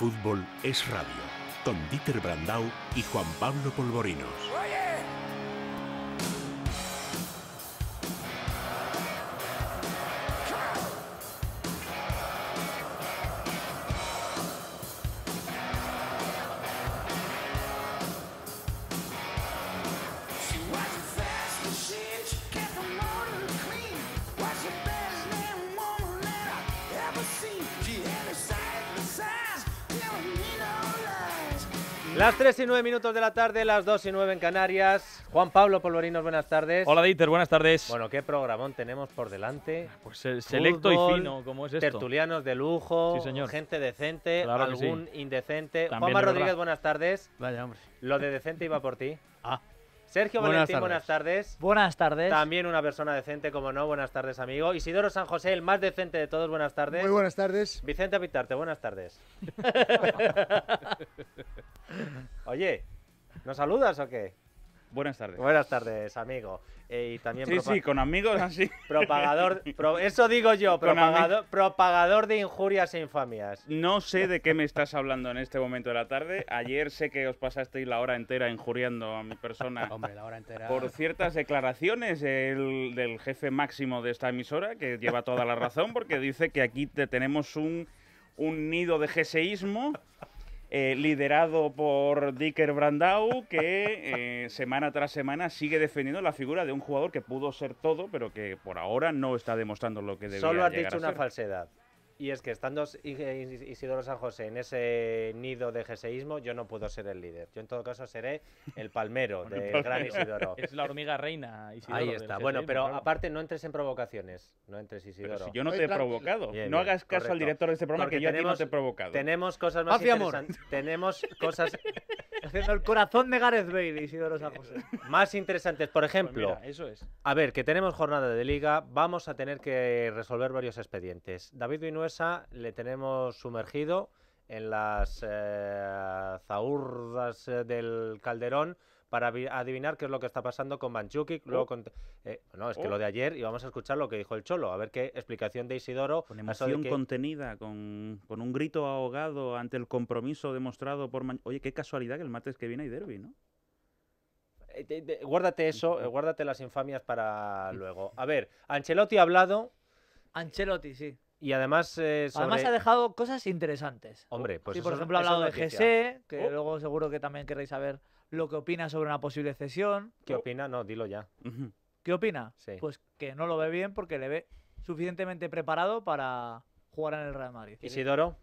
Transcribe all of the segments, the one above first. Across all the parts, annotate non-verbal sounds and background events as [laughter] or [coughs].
Fútbol es radio. Con Dieter Brandau y Juan Pablo Polvorinos. Las 3 y 9 minutos de la tarde, las 2 y 9 en Canarias. Juan Pablo Polvorinos, buenas tardes. Hola Dieter, buenas tardes. Bueno, qué programón tenemos por delante. Pues selecto y fino, como es esto? Tertulianos de lujo, gente decente, algún indecente. También Juanma Rodríguez, buenas tardes. Vaya, hombre. Lo de decente iba por ti. ah. Sergio Valentín, buenas tardes. Buenas tardes. También una persona decente, como no, buenas tardes, amigo. Isidoro San José, el más decente de todos, buenas tardes. Muy buenas tardes. Vicente Pitarte, buenas tardes. [laughs] Oye, ¿nos saludas o qué? Buenas tardes. Buenas tardes, amigo también sí, sí, con amigos así. [laughs] Propagador, eso digo yo, propagador, propagador de injurias e infamias. No sé de qué me estás hablando en este momento de la tarde. Ayer sé que os pasasteis la hora entera injuriando a mi persona. Hombre, la hora entera. Por ciertas declaraciones del jefe máximo de esta emisora, que lleva toda la razón, porque dice que aquí tenemos un, un nido de jeseísmo. Eh, liderado por Dicker Brandau, que eh, semana tras semana sigue defendiendo la figura de un jugador que pudo ser todo, pero que por ahora no está demostrando lo que ser Solo has dicho una falsedad. Y es que estando Isidoro San José en ese nido de jeseísmo, yo no puedo ser el líder. Yo en todo caso seré el palmero [laughs] del gran Isidoro. [laughs] Es la hormiga reina, Isidoro. Ahí está. Bueno, pero aparte no entres en provocaciones. No entres, Isidoro. si yo no te he provocado. no hagas caso al director de este programa que yo a ti no te he provocado. Tenemos cosas más interesantes. Tenemos [laughs] cosas... Haciendo el corazón de Gareth Bale, Isidoro San José. Más interesantes. Por pues ejemplo... eso es. A ver, que tenemos jornada de liga. Vamos a tener que resolver varios expedientes. David le tenemos sumergido en las eh, zaurdas eh, del Calderón para adivinar qué es lo que está pasando con Manchukic. Oh. Luego eh, no, es que lo oh. de ayer, y vamos a escuchar lo que dijo el Cholo, a ver qué explicación de Isidoro. Con emoción contenida, con, con, un grito ahogado ante el compromiso demostrado por Oye, qué casualidad que el martes que viene hay derby, ¿no? guárdate eso, guárdate las infamias para [laughs] luego. A ver, Ancelotti ha hablado. Ancelotti, sí. Y además. Eh, además, ha dejado cosas interesantes. Hombre, pues. Sí, por ejemplo, ha hablado de GC, e, que oh. luego seguro que también querréis saber lo que opina sobre una posible cesión. ¿Qué opina? No, dilo ya. ¿Qué opina? Pues que no lo ve bien porque le ve suficientemente preparado para jugar en el Real Madrid. Isidoro.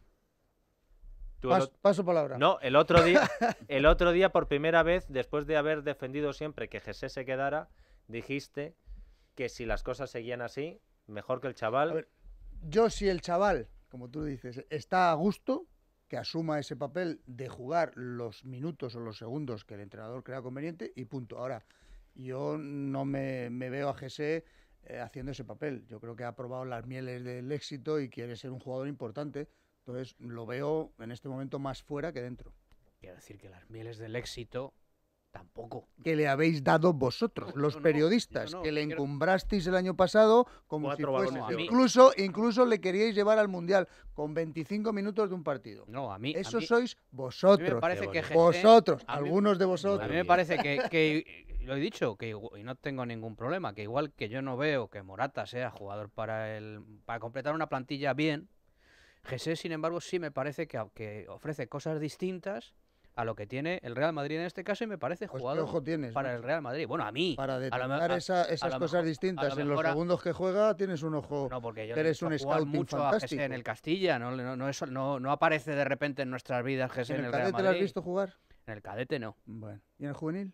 Paso, palabra. No, el otro día, [laughs] el otro día por primera vez, después de haber defendido siempre que Jesse se quedara, dijiste que si las cosas seguían así, mejor que el chaval yo si el chaval, como tú dices, está a gusto, que asuma ese papel de jugar los minutos o los segundos que el entrenador crea conveniente y punto. Ahora, yo no me, veo a Jesse eh, haciendo ese papel. Yo creo que ha probado las mieles del éxito y quiere ser un jugador importante. Entonces lo veo en este momento más fuera que dentro. Quiero decir que las mieles del éxito Tampoco. Que le habéis dado vosotros, los periodistas, que le encumbrasteis el año pasado como si fuese. Incluso, incluso le queríais llevar al Mundial con 25 minutos de un partido. No, a mí... Eso sois vosotros. parece que vosotros, algunos de vosotros. A mí me parece que, lo he dicho, que y no tengo ningún problema, que igual que yo no veo que Morata sea jugador para, el, para completar una plantilla bien, Jesús, sin embargo, sí me parece que, que ofrece cosas distintas a lo que tiene el Real Madrid en este caso y me parece pues, jugador ojo tienes, para el Real Madrid. Bueno, a mí. Para detectar esas cosas distintas en los segundos que juega tienes un ojo. No, porque yo eres un scouting mucho fantástico. en el Castilla, no, no, eso, no, no, aparece de repente en nuestras vidas Gese en, el, Real Madrid. ¿En el cadete lo has visto jugar? En el cadete no. Bueno, ¿y en el juvenil?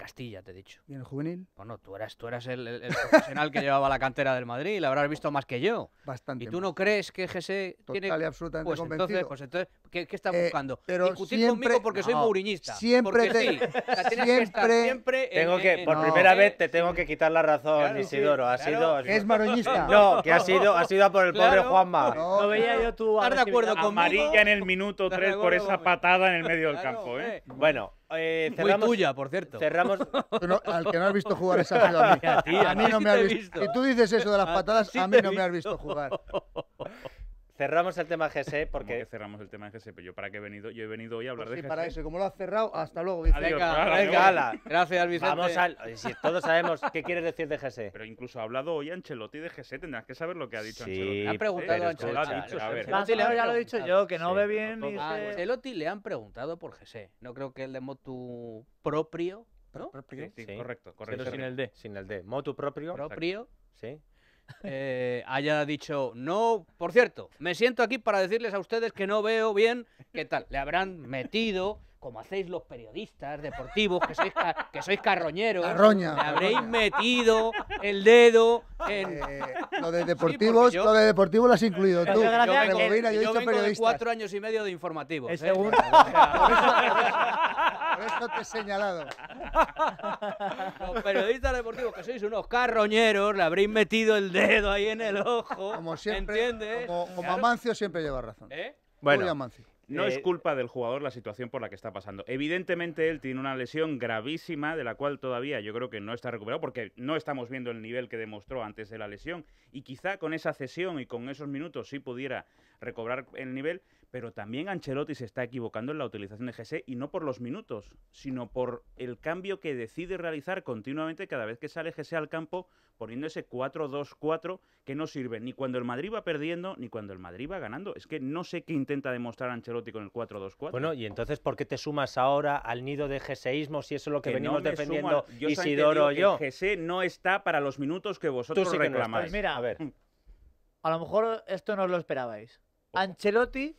Castilla, te he dicho. ¿Y en el juvenil? Bueno, tú eras, tú eras el, el, [laughs] profesional que llevaba la cantera del Madrid, la habrás visto más que yo. Bastante. ¿Y tú no crees que GC Total tiene... y absolutamente pues convencido. Entonces, pues entonces, ¿qué, qué estás eh, buscando? Pero conmigo porque soy mourinista? Siempre te... siempre... tengo que, por primera vez te tengo que quitar la razón, Isidoro. ha sido... Es maroñista. No, que ha sido, ha sido por el pobre Juanma. No, no veía yo tú... ¿Estás de acuerdo conmigo? Amarilla en el minuto 3 por esa patada en el medio del campo, ¿eh? Bueno eh, Muy tuya, por cierto. Cerramos. al que no has visto jugar esa a mí. A, mí, no me has visto. Si tú dices eso de las patadas, a mí no me has visto jugar. [laughs] Cerramos el tema GSE ¿eh? porque. que cerramos el tema GSE, pero pues yo para qué he venido, yo he venido hoy a hablar pues de pues sí, para eso, como lo has cerrado, hasta luego, Vicente. venga, venga, ala. Gracias, Vicente. Vamos al. Si todos sabemos qué quieres decir de GSE. Pero incluso ha hablado hoy Ancelotti de GSE, tendrás que saber lo que ha dicho sí, Ancelotti. Ha preguntado a Ancelotti. dicho, a ver. ya lo he dicho ah, yo, que no ve bien. a ah, pues Ancelotti le han preguntado por GSE. No creo que el de motu propio ¿no? Sí, correcto, correcto. Pero sin el D. Sin el D. Motu propio. Propio. Sí. Eh, haya dicho no. Por cierto, me siento aquí para decirles a ustedes que no veo bien qué tal. Le habrán metido, como hacéis los periodistas deportivos, que sois, que sois carroñeros. le habréis metido el dedo en. Eh, lo de deportivos, lo de deportivo lo has incluido tú. Yo, vengo, he cuatro años y medio de informativo. [laughs] Por te he señalado. [laughs] Los periodistas deportivos, que sois unos carroñeros, le habréis metido el dedo ahí en el ojo. Como siempre. Como, Amancio siempre lleva razón. ¿Eh? Bueno, No es eh, culpa del jugador la situación por la que está pasando. Evidentemente él tiene una lesión gravísima de la cual todavía yo creo que no está recuperado porque no estamos viendo el nivel que demostró antes de la lesión y quizá con esa cesión y con esos minutos sí pudiera recobrar el nivel, pero también Ancelotti se está equivocando en la utilización de GC y no por los minutos, sino por el cambio que decide realizar continuamente cada vez que sale GC al campo poniendo ese 4-2-4 que no sirve ni cuando el Madrid va perdiendo ni cuando el Madrid va ganando. Es que no sé qué intenta demostrar Ancelotti con el 4-2-4. Bueno, y entonces ¿por qué te sumas ahora al nido de GCismo si eso es lo que, venimos defendiendo Isidoro o yo? no está para los minutos que vosotros reclamáis. Mira, a ver. A lo mejor esto no os lo esperabais. Oh. Ancelotti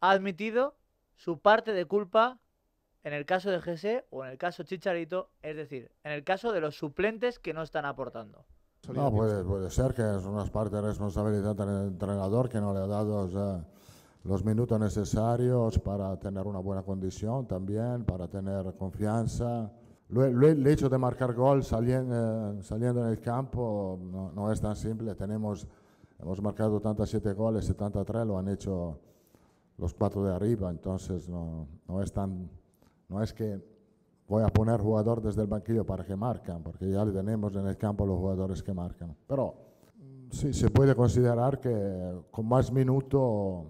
ha admitido su parte de culpa en el caso de GC e o en el caso Chicharito, es decir, en el caso de los suplentes que no están aportando. No, puede, ser que es una parte de responsabilidad del entrenador que no le ha dado los minutos necesarios para tener una buena condición también, para tener confianza. El hecho de marcar gol saliendo, eh, saliendo en el campo no, es tan simple. Tenemos, hemos marcado siete goles, 73 lo han hecho los cuatro de arriba, entonces no, no, es tan, no es que voy a poner jugador desde el banquillo para que marcan, porque ya le tenemos en el campo los jugadores que marcan. Pero mm, sí, se puede considerar que con más minutos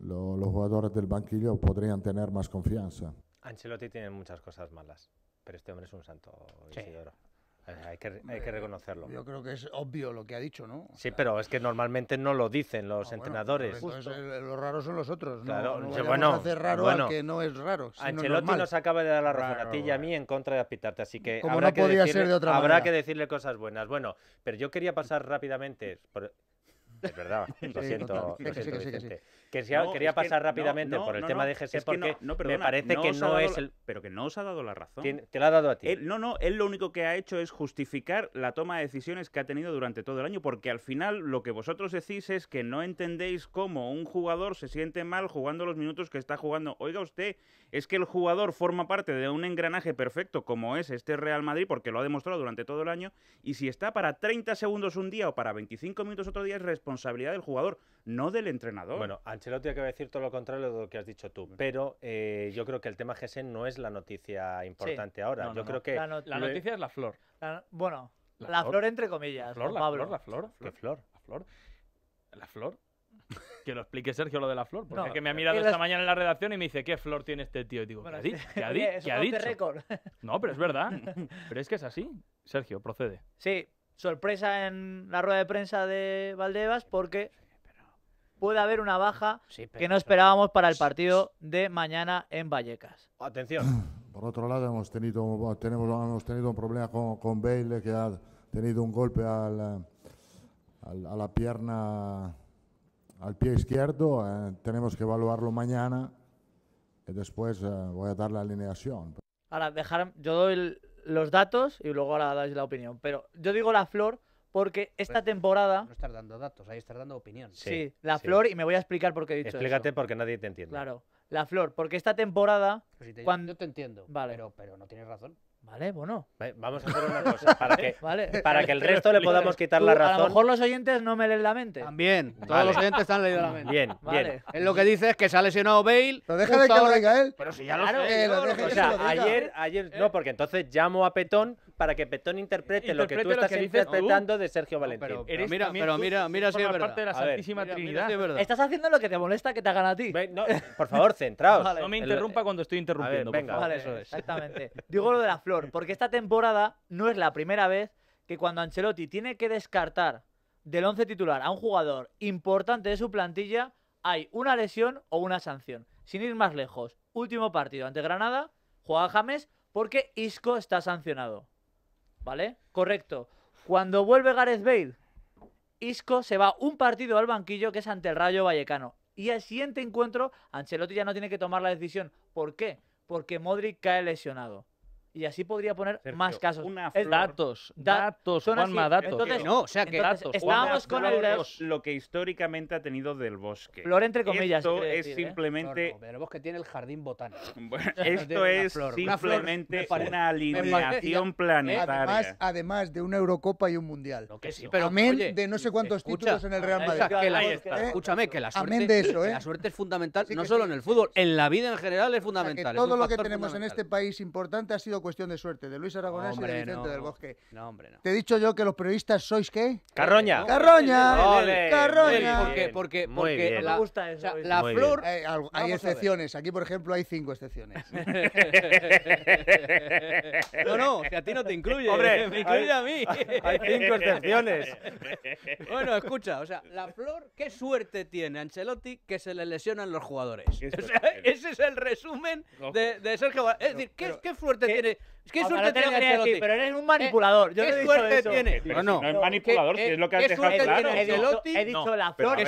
los jugadores del banquillo podrían tener más confianza. Ancelotti tiene muchas cosas malas, pero este hombre es un santo hay que, eh, reconocerlo. Yo creo que es obvio lo que ha dicho, ¿no? sí, pero es que normalmente no lo dicen los ah, entrenadores. entonces, eh, los raros son los otros. no, hace raro bueno, que no es raro. Ancelotti nos acaba de dar la razón a ti y a mí eh. en contra de Apitarte, así que, habrá, que decirle, que decirle cosas buenas. Bueno, pero yo quería pasar rápidamente por, es verdad, [laughs] lo siento. quería pasar rápidamente por el tema de GC porque me parece que no es el. Pero que no os ha dado la razón. Te, la ha dado a ti. no, no, él lo único que ha hecho es justificar la toma de decisiones que ha tenido durante todo el año, porque al final lo que vosotros decís es que no entendéis cómo un jugador se siente mal jugando los minutos que está jugando. Oiga usted, es que el jugador forma parte de un engranaje perfecto como es este Real Madrid, porque lo ha demostrado durante todo el año, y si está para 30 segundos un día o para 25 minutos otro día es responsable responsabilidad del jugador, no del entrenador. Bueno, Ancelotti acaba de decir todo lo contrario de lo que has dicho tú, pero eh, yo creo que el tema Gesen no es la noticia importante ahora. yo creo que la, noticia es la flor. bueno, la, flor? entre comillas. La flor, la flor, la flor, ¿Qué flor? La flor. La flor. [laughs] Que lo explique Sergio lo de la flor, porque que me ha mirado esta mañana en la redacción y me dice, ¿qué flor tiene este tío? Y digo, ¿qué, ha, ¿qué ¿qué ha [laughs] dicho? No, pero es verdad. [laughs] Pero es que es así. Sergio, procede. Sí, sorpresa en la rueda de prensa de Valdebas porque puede haber una baja que no esperábamos para el partido de mañana en Vallecas. Atención. [clears throat] Por otro lado, hemos tenido, tenemos, hemos tenido un problema con, con Bale, que ha tenido un golpe al, a la pierna, al pie izquierdo. Eh, tenemos que evaluarlo mañana y después eh, voy a dar la alineación. Ahora, dejar, yo doy el, los datos y luego ahora dais la opinión. Pero yo digo la flor porque esta pues, temporada. No estás dando datos, ahí estás dando opinión. Sí, la flor y me voy a explicar por qué he dicho Explícate porque nadie te entiende. Claro, la flor, porque esta temporada. cuando... te entiendo, vale. pero, pero no tienes razón. ¿Vale? Bueno. Vamos a hacer una cosa para que, [laughs] para que el resto le podamos quitar la razón. A lo mejor los oyentes no me leen la mente. También. Todos los oyentes están leyendo la mente. Bien, bien. Él lo que dice es que se ha lesionado Bale. Lo deja de que lo diga él. Pero si ya lo sé. o sea, ayer, ayer. No, porque entonces llamo a Petón para que Petón interprete, lo que tú estás interpretando de Sergio Valentín. pero, mira, mira, mira si es verdad. parte Estás haciendo lo que te molesta que te hagan a ti. por favor, centraos. No me interrumpa cuando estoy interrumpiendo. venga, eso es. Exactamente. Digo lo de la flor, porque esta temporada no es la primera vez que cuando Ancelotti tiene que descartar del once titular a un jugador importante de su plantilla, hay una lesión o una sanción. Sin ir más lejos, último partido ante Granada, juega James porque Isco está sancionado. ¿Vale? Correcto. Cuando vuelve Gareth Bale, Isco se va un partido al banquillo que es ante el Rayo Vallecano. Y al siguiente encuentro, Ancelotti ya no tiene que tomar la decisión. ¿Por qué? Porque Modric cae lesionado. Y así podría poner más casos. datos, datos, Juanma, datos. no, o sea, que Estábamos con lo que históricamente ha tenido del bosque. Flor entre comillas. Esto es ¿eh? simplemente. el bosque tiene el jardín botánico. [laughs] esto es simplemente una, alineación planetaria. Además, de una Eurocopa y un Mundial. que sí, pero amén de no sé cuántos títulos en el Real Madrid. Escúchame, que la suerte, ¿eh? la suerte es fundamental, no solo en el fútbol, en la vida en general es fundamental. todo lo que tenemos en este país importante ha sido cuestión de suerte de Luis Aragonés y de Vicente del Bosque. No, hombre, no. Te he dicho yo que los periodistas sois qué? Carroña. Carroña. Carroña. porque la, la flor hay, excepciones, aquí por ejemplo hay cinco excepciones. [laughs] no, no, que a ti no te incluye, hombre, [laughs] me incluye a mí. Hay cinco excepciones. [laughs] bueno, escucha, o sea, la flor qué suerte tiene Ancelotti que se le lesionan los jugadores. ese es el resumen de, de Sergio. Es decir, qué suerte tiene es que suerte tiene pero eres un manipulador. Yo eh, ¿Qué suerte tiene? no, es manipulador, que es lo que has dejado claro. He dicho, la flor.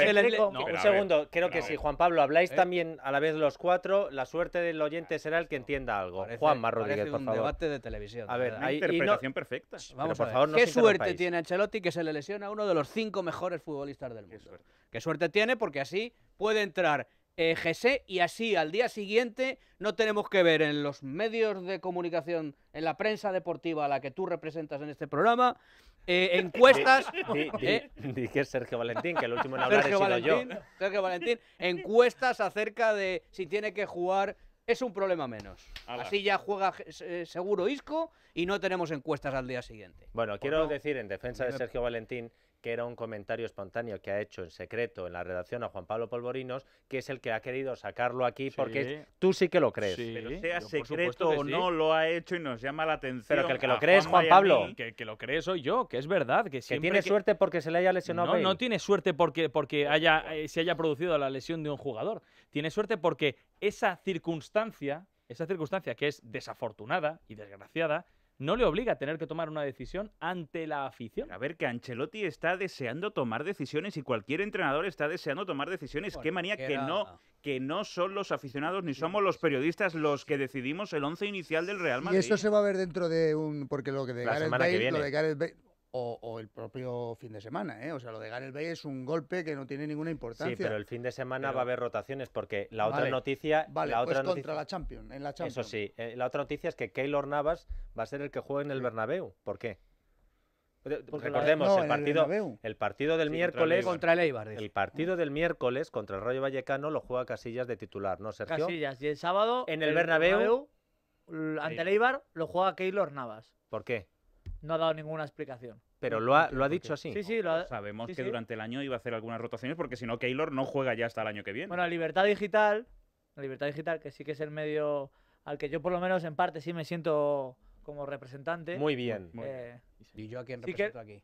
un segundo, creo que sí, Juan Pablo, habláis ¿Eh? también a la vez los cuatro. La suerte del oyente será el que entienda algo. Juan Mar Rodríguez, por favor. un debate de televisión. A ver, hay interpretación perfecta. Vamos por favor, ¿Qué suerte tiene Ancelotti que se le lesiona a uno de los cinco mejores futbolistas del mundo? Qué suerte tiene porque así puede entrar eh, GC e, y así al día siguiente no tenemos que ver en los medios de comunicación, en la prensa deportiva a la que tú representas en este programa, eh, [laughs] encuestas. Dije ¿eh? Sergio Valentín, que el último en hablar yo. Sergio Valentín, encuestas acerca de si tiene que jugar es un problema menos. Así ya juega eh, seguro Isco y no tenemos encuestas al día siguiente. Bueno, pues quiero decir en defensa de Sergio Valentín que era un comentario espontáneo que ha hecho en secreto en la redacción a Juan Pablo Polvorinos, que es el que ha querido sacarlo aquí porque tú sí que lo crees. Pero sea secreto o no, lo ha hecho y nos llama la atención. Pero que el que lo crees, Juan, Pablo. que, lo cree soy yo, que es verdad. Que, siempre tiene suerte porque se le haya lesionado. No, no tiene suerte porque, porque haya, eh, se haya producido la lesión de un jugador tiene suerte porque esa circunstancia, esa circunstancia que es desafortunada y desgraciada, no le obliga a tener que tomar una decisión ante la afición. A ver, que Ancelotti está deseando tomar decisiones y cualquier entrenador está deseando tomar decisiones. Qué manía que, no, que no son los aficionados ni somos los periodistas los que decidimos el once inicial del Real Madrid. Y esto se va a ver dentro de un... porque lo que de o, el propio fin de semana. ¿eh? O sea, lo de Gareth Bay es un golpe que no tiene ninguna importancia. Sí, pero el fin de semana va a haber rotaciones porque la otra noticia. Vale, la pues otra noticia... contra la Champions, Eso sí, eh, la otra noticia es que Keylor Navas va a ser el que juegue en el Bernabéu. ¿Por qué? Recordemos el, partido, el, partido del miércoles contra el Eibar. El partido del miércoles contra el rollo Vallecano lo juega Casillas de titular, ¿no, Casillas y el sábado en el, Bernabéu, ante el Eibar lo juega Keylor Navas. ¿Por qué? no ha dado ninguna explicación. Pero lo ha, lo ha dicho así. Sí, sí, lo Sabemos que durante el año iba a hacer algunas rotaciones porque si no, Keylor no juega ya hasta el año que viene. Bueno, Libertad Digital, Libertad Digital, que sí que es el medio al que yo por lo menos en parte sí me siento como representante. Muy bien. Eh, ¿Y yo a quién represento aquí?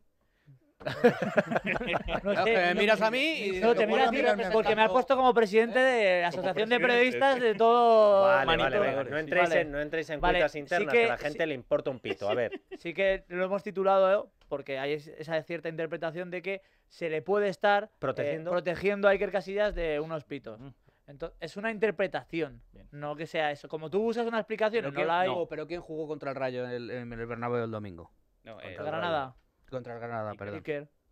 [laughs] no miras a mí y te miras a porque me has puesto como presidente de la Asociación de Periodistas de [laughs] todo vale, No entréis en, no en cuentas internas, que, a la gente le importa un pito. A ver. Sí que lo hemos titulado ¿eh? porque hay esa cierta interpretación de que se le puede estar eh, protegiendo, a Iker Casillas de unos pitos. Mm. es una interpretación, no que sea eso. Como tú usas una explicación, pero ¿quién jugó contra el Rayo en el, en del domingo? Granada. Contra el Granada, perdón.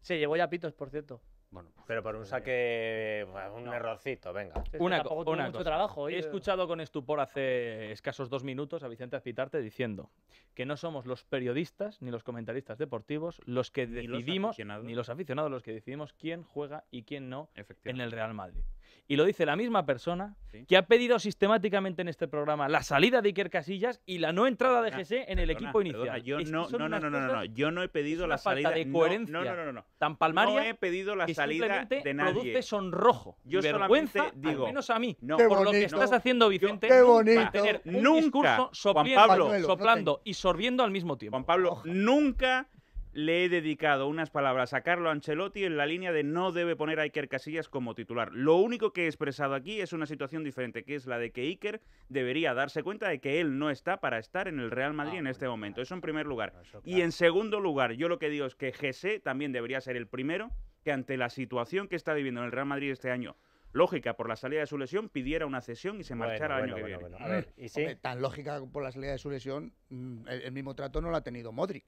Se llevó ya pitos, por cierto. Bueno, pero por un pues, saque, eh, pues, un errorcito, venga. Una, trabajo, mucho trabajo. He escuchado con estupor hace escasos dos minutos a Vicente Azpitarte diciendo que no somos los periodistas ni los comentaristas deportivos los que decidimos, ni los aficionados los que decidimos quién juega y quién no en el Real Madrid. Y lo dice la misma persona que ha pedido sistemáticamente en este programa la salida de Iker Casillas y la no entrada de ah, GC en el equipo inicial. yo no, no, no, no, no, yo no he pedido la salida de coherencia. No, no, no, Tan palmaria. No he pedido la salida de nadie. Produce sonrojo. Yo vergüenza, digo, al menos a mí, no, por lo que estás haciendo, Vicente. Qué bonito. un nunca, discurso soplando y sorbiendo al mismo tiempo. Juan Pablo, nunca le he dedicado unas palabras a Carlo Ancelotti en la línea de no debe poner a Iker Casillas como titular. Lo único que he expresado aquí es una situación diferente, que es la de que Iker debería darse cuenta de que él no está para estar en el Real ah, Madrid en este momento. Eso en primer lugar. Y en segundo lugar, yo lo que digo es que Jesse también debería ser el primero que ante la situación que está viviendo en el Real Madrid este año lógica por la salida de su lesión, pidiera una cesión y se marchara el año que viene. A ver, ¿y tan lógica por la salida de su lesión, mm, el, el, mismo trato no lo ha tenido Modric.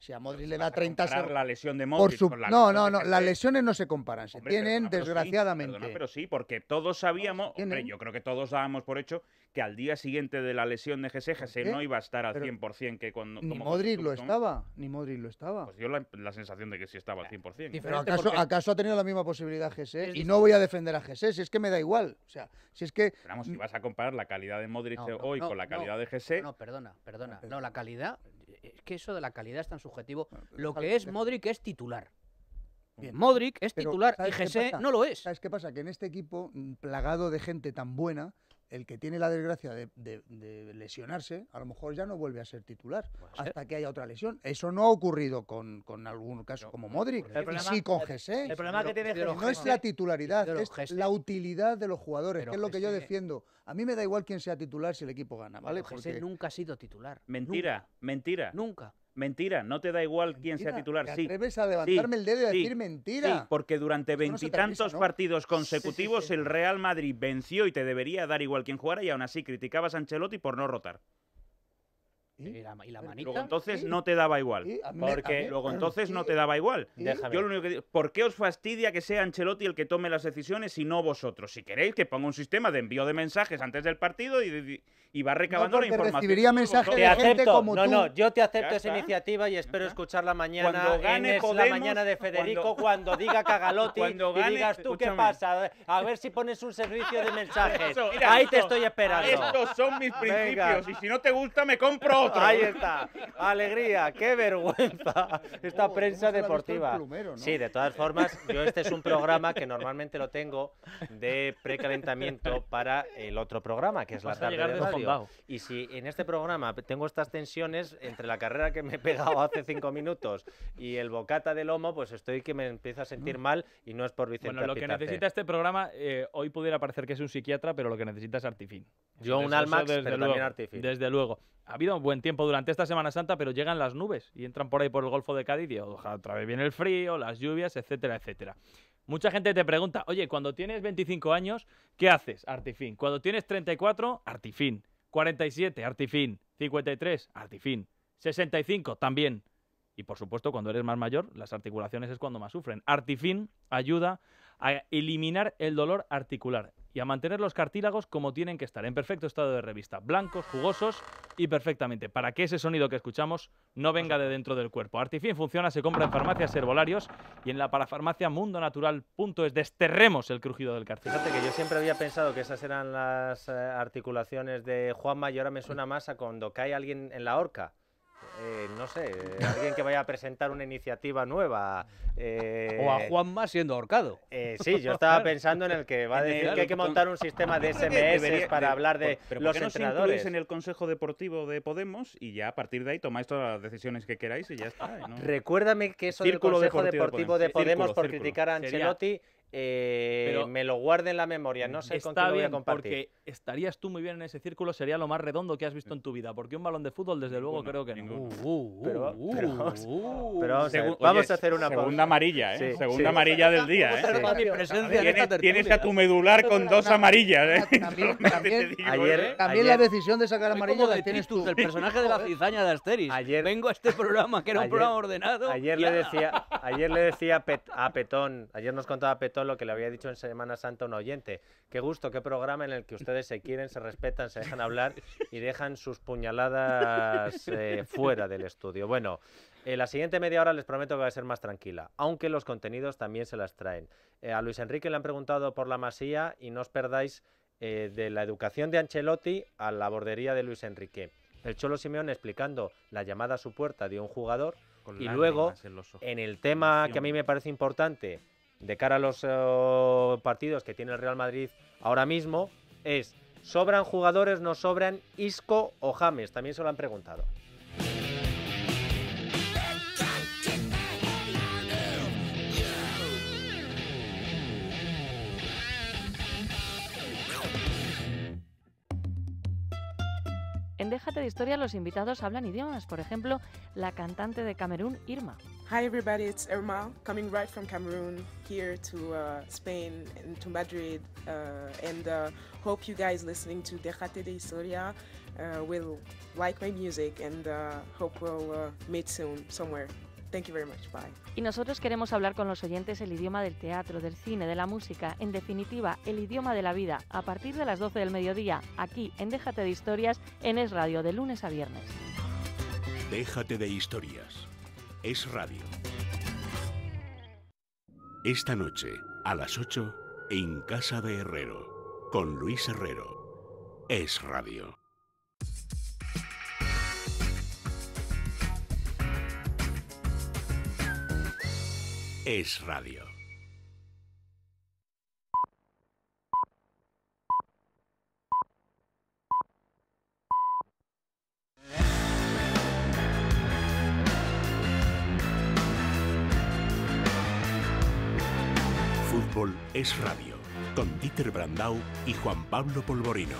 Si a Modric le da 30 segundos. Por su... no, no, no. Las lesiones no se comparan. Se tienen, desgraciadamente. Pero sí, porque todos sabíamos. Hombre, yo creo que todos dábamos por hecho que al día siguiente de la lesión de Gese, Gese no iba a estar al 100% que cuando. Ni Modric lo estaba. Ni Modric lo estaba. Pues yo la, sensación de que sí estaba al 100%. Pero ¿acaso, ha tenido la misma posibilidad Gese? Y no voy a defender a Gese, si es que me da igual. O sea, si es que. vamos, si vas a comparar la calidad de Modric hoy con la calidad de Gese. No, perdona, perdona. No, la calidad es que eso de la calidad es tan subjetivo. Lo que es Modric es titular. Bien. Modric es titular y Gese no lo es. ¿Sabes qué pasa? Que en este equipo mm, plagado de gente tan buena el que tiene la desgracia de, lesionarse, a lo mejor ya no vuelve a ser titular hasta que haya otra lesión. Eso no ha ocurrido con, algún caso como Modric, y sí con Gessé. El, e. problema que tiene no es e la titularidad, es e la utilidad de los jugadores, que es lo que yo defiendo. A mí me da igual quién sea titular si el equipo gana, ¿vale? Porque... nunca ha sido titular. Mentira, mentira. Nunca. Mentira, no te da igual quién sea titular. ¿Te atreves a levantarme el dedo decir mentira? Sí, porque durante veintitantos partidos consecutivos el Real Madrid venció y te debería dar igual quién jugara y aún así criticaba a Ancelotti por no rotar. ¿Eh? ¿Y la, manita? Luego entonces ¿eh? no te daba igual. ¿Eh? Porque luego entonces no te daba igual. ¿por qué os fastidia que sea Ancelotti el que tome las decisiones y no vosotros? Si queréis que ponga un sistema de envío de mensajes antes del partido y, va recabando la información. Recibiría mensajes de gente como no, tú. No, yo te acepto esa iniciativa y espero escucharla mañana la mañana de Federico cuando, diga Cagalotti [laughs] y digas tú qué pasa, a ver si pones un servicio de [laughs] mensajes. Ahí te estoy esperando. Estos son mis principios y si no te gusta me compro Ahí está. Alegría, qué vergüenza. [laughs] Esta prensa deportiva. Sí, de todas formas, yo este es un programa que normalmente lo tengo de precalentamiento para el otro programa, que es la tarde de radio. Y si en este programa tengo estas tensiones entre la carrera que me he pegado hace cinco minutos y el bocata de lomo, pues estoy que me empiezo a sentir mm. mal y no es por Vicente Bueno, lo que necesita este programa, eh, hoy pudiera parecer que es un psiquiatra, pero lo que necesita es Artifin. Yo un Almax, pero también Artifin. Desde luego ha habido buen tiempo durante esta Semana Santa, pero llegan las nubes y entran por ahí por el Golfo de Cádiz y otra vez viene el frío, las lluvias, etcétera, etcétera. Mucha gente te pregunta, oye, cuando tienes 25 años, ¿qué haces? Artifín. Cuando tienes 34, Artifin. 47, artifín. 53, Artifin. 65, también. Y por supuesto, cuando eres más mayor, las articulaciones es cuando más sufren. Artifín ayuda a eliminar el dolor articular y a mantener los cartílagos como tienen que estar, en perfecto estado de revista, blancos, jugosos y perfectamente, para que ese sonido que escuchamos no venga de dentro del cuerpo. Artifin funciona, se compra en farmacias herbolarios y en la parafarmacia mundonatural.es. Desterremos el crujido del cartílago. Fíjate que yo siempre había pensado que esas eran las eh, articulaciones de Juanma y ahora me suena más a cuando cae alguien en la horca. Eh, no sé, eh, alguien que vaya a presentar una iniciativa nueva. Eh, o a Juanma siendo ahorcado. sí, yo estaba [laughs] pensando en el que va a decir que hay que montar un sistema de SMS para hablar de los ¿por entrenadores. en el Consejo Deportivo de Podemos y ya a partir de ahí tomáis todas las decisiones que queráis y ya está. Recuérdame que eso Círculo del Consejo Deportivo, de Podemos, por criticar a Ancelotti. Eh, pero me lo guarde en la memoria, no sé con qué lo voy a compartir. Porque estarías tú muy bien en ese círculo, sería lo más redondo que has visto mm. en tu vida, porque un balón de fútbol, desde luego, creo que no. Uh, uh, uh, pero, vamos, a, hacer una segunda amarilla, ¿eh? segunda amarilla del día, ¿eh? ¿Tienes, a tu medular con dos amarillas, ¿eh? [laughs] También, la decisión de sacar amarilla El personaje de la [laughs] cizaña de Asterix Ayer, Vengo a este programa, que era un programa ordenado. Ayer le decía, ayer le decía a Petón, ayer nos contaba Petón lo que le había dicho en Semana Santa un oyente. Qué gusto, qué programa en el que ustedes se quieren, se respetan, se dejan hablar y dejan sus puñaladas eh, fuera del estudio. Bueno, la siguiente media hora les prometo que va a ser más tranquila, aunque los contenidos también se las traen. Eh, a Luis Enrique le han preguntado por la masía y no os perdáis eh, de la educación de Ancelotti a la bordería de Luis Enrique. El Cholo Simeón explicando la llamada a su puerta de un jugador y luego, en, el tema que a mí me parece importante, de cara a los eh, partidos que tiene el Real Madrid ahora mismo es, ¿sobran jugadores, no sobran Isco o James? También se lo han preguntado. de historia, los invitados hablan idiomas, por ejemplo, la cantante de Camerún, Irma. Hi everybody, it's Irma, coming right from Cameroon here to uh, Spain and to Madrid, uh, and uh, hope you guys listening to Déjate de Historia will like my music and hope we'll meet soon somewhere. Y nosotros queremos hablar con los oyentes el idioma del teatro, del cine, de la música, en definitiva, el idioma de la vida, a partir de las 12 del mediodía, aquí en Déjate de Historias, en Es Radio, de lunes a viernes. Déjate de Historias. Es Radio. Esta noche, a las 8, en Casa de Herrero, con Luis Herrero. Es Radio. es radio. Fútbol es radio. Con Dieter Brandau y Juan Pablo Polvorino.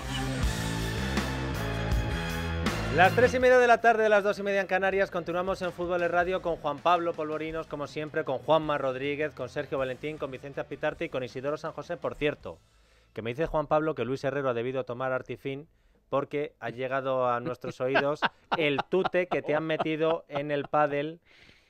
Las tres y media de la tarde, las dos y media en Canarias, continuamos en Fútbol Radio con Juan Pablo Polvorinos, como siempre, con Juanma Rodríguez, con Sergio Valentín, con Vicente Pitarte y con Isidoro San José, por cierto, que me dice Juan Pablo que Luis Herrero ha debido tomar artifín porque ha llegado a nuestros [laughs] oídos el tute que te han metido en el pádel,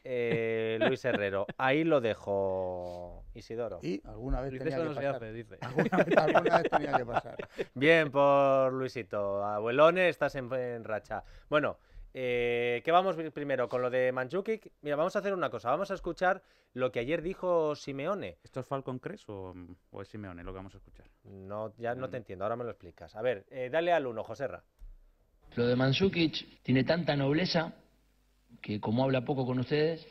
eh, Luis Herrero. Ahí lo dejo. Isidoro. Y alguna vez tenía que pasar. [laughs] Alguna, vez tenía que pasar. Bien por Luisito. Abuelone, estás en, racha. Bueno, eh, ¿qué vamos primero? Con lo de Manchukic. Mira, vamos a hacer una cosa. Vamos a escuchar lo que ayer dijo Simeone. ¿Esto es Falcon Cres o, es Simeone lo que vamos a escuchar? No, ya no te entiendo. Ahora me lo explicas. A ver, eh, dale al uno, Joserra. Lo de Manchukic tiene tanta nobleza que como habla poco con ustedes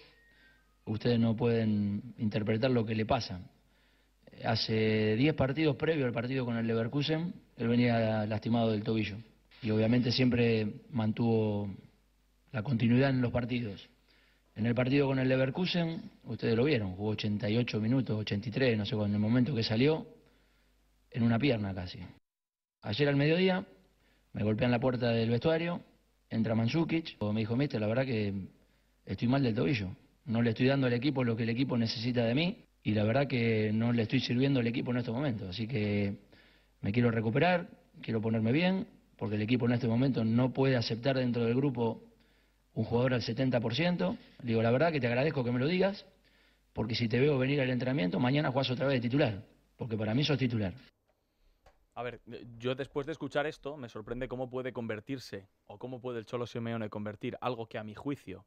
ustedes no pueden interpretar lo que le pasa. Hace 10 partidos previo al partido con el Leverkusen, él venía lastimado del tobillo. Y obviamente siempre mantuvo la continuidad en los partidos. En el partido con el Leverkusen, ustedes lo vieron, jugó 88 minutos, 83, no sé cuándo, en el momento que salió, en una pierna casi. Ayer al mediodía, me golpean la puerta del vestuario, entra Manzukic, me dijo, mister, la verdad que estoy mal del tobillo no le estoy dando al equipo lo que el equipo necesita de mí y la verdad que no le estoy sirviendo al equipo en estos momentos. Así que me quiero recuperar, quiero ponerme bien, porque el equipo en este momento no puede aceptar dentro del grupo un jugador al 70%. Digo, la verdad que te agradezco que me lo digas, porque si te veo venir al entrenamiento, mañana juegas otra vez de titular, porque para mí sos titular. A ver, yo después de escuchar esto me sorprende cómo puede convertirse o cómo puede el Cholo Simeone convertir algo que a mi juicio